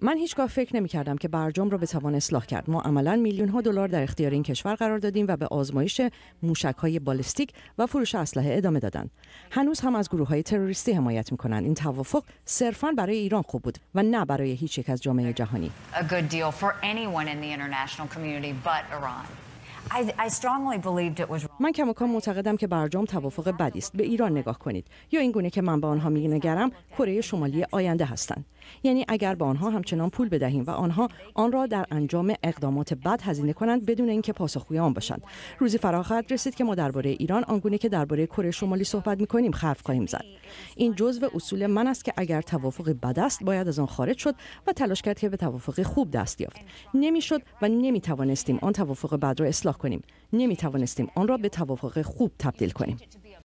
من هیچگاه فکر نمی کردم که برجام را توان اصلاح کرد ما عملا میلیون ها دلار در اختیار این کشور قرار دادیم و به آزمایش موشک های بالستیک و فروش اسلحه ادامه دادند هنوز هم از گروه های تروریستی حمایت می کنند این توافق صرفا برای ایران خوب بود و نه برای هیچ یک از جامعه جهانی من کم معتقدم که برجام توافق بدی است به ایران نگاه کنید یا این گونه که من به آنها مینگرم کره شمالی آینده هستند یعنی اگر به آنها همچنان پول بدهیم و آنها آن را در انجام اقدامات بد هزینه کنند بدون اینکه پاسخگوی آن باشند روزی خواهد رسید که ما درباره ایران آنگونه که درباره کره شمالی صحبت میکنیم خرف خواهیم زد این جزو اصول من است که اگر توافق بد است باید از آن خارج شد و تلاش کرد که به توافق خوب دست یافت نمیشد و توانستیم آن توافق بد را اصلاح کنیم نمی توانستیم آن را به توافق خوب تبدیل کنیم